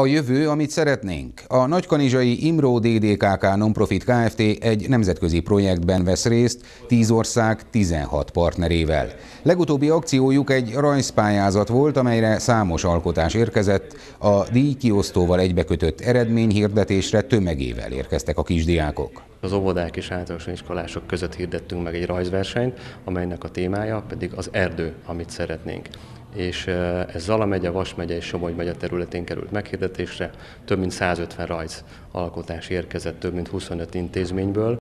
a jövő, amit szeretnénk? A Nagykanizsai Imró DDKK Nonprofit Kft. egy nemzetközi projektben vesz részt 10 ország 16 partnerével. Legutóbbi akciójuk egy rajzpályázat volt, amelyre számos alkotás érkezett, a díjkiosztóval egybekötött eredményhirdetésre tömegével érkeztek a kisdiákok. Az óvodák és általános iskolások között hirdettünk meg egy rajzversenyt, amelynek a témája pedig az erdő, amit szeretnénk és ez Zala megye, Vas megye és Somogy megye területén került meghirdetésre. Több mint 150 rajz alkotás érkezett több mint 25 intézményből.